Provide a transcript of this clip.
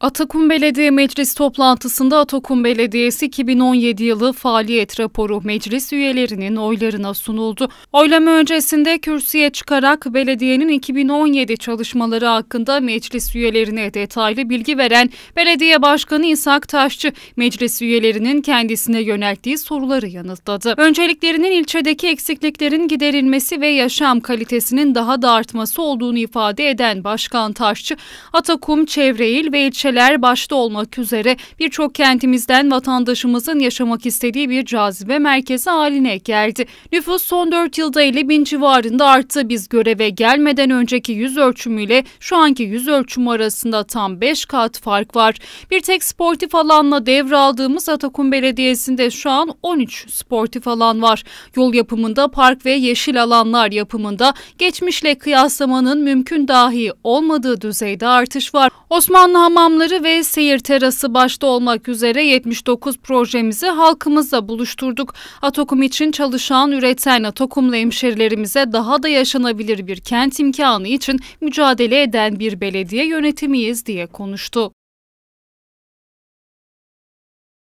Atakum Belediye Meclis toplantısında Atakum Belediyesi 2017 yılı faaliyet raporu meclis üyelerinin oylarına sunuldu. Oylama öncesinde kürsüye çıkarak belediyenin 2017 çalışmaları hakkında meclis üyelerine detaylı bilgi veren Belediye Başkanı İshak Taşçı, meclis üyelerinin kendisine yönelttiği soruları yanıtladı. Önceliklerinin ilçedeki eksikliklerin giderilmesi ve yaşam kalitesinin daha da artması olduğunu ifade eden Başkan Taşçı, Atakum, Çevreil ve ilçe ilçeler başta olmak üzere birçok kentimizden vatandaşımızın yaşamak istediği bir cazibe merkezi haline geldi. Nüfus son 4 yılda 50 bin civarında arttı. Biz göreve gelmeden önceki yüz ölçümüyle şu anki yüz ölçümü arasında tam 5 kat fark var. Bir tek sportif alanla devraldığımız Atakum Belediyesi'nde şu an 13 sportif alan var. Yol yapımında park ve yeşil alanlar yapımında geçmişle kıyaslamanın mümkün dahi olmadığı düzeyde artış var. Osmanlı Hamamlı alanları ve seyir terası başta olmak üzere 79 projemizi halkımızla buluşturduk. Atokum için çalışan, üreten Atokum'la hemşerilerimize daha da yaşanabilir bir kent imkanı için mücadele eden bir belediye yönetimiyiz diye konuştu.